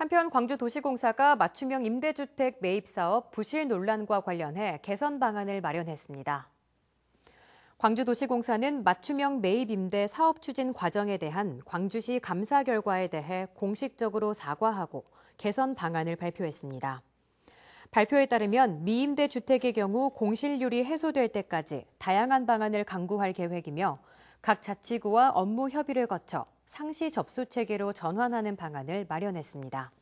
한편 광주도시공사가 맞춤형 임대주택 매입 사업 부실 논란과 관련해 개선 방안을 마련했습니다. 광주도시공사는 맞춤형 매입 임대 사업 추진 과정에 대한 광주시 감사 결과에 대해 공식적으로 사과하고 개선 방안을 발표했습니다. 발표에 따르면 미임대 주택의 경우 공실률이 해소될 때까지 다양한 방안을 강구할 계획이며 각 자치구와 업무 협의를 거쳐 상시 접수 체계로 전환하는 방안을 마련했습니다.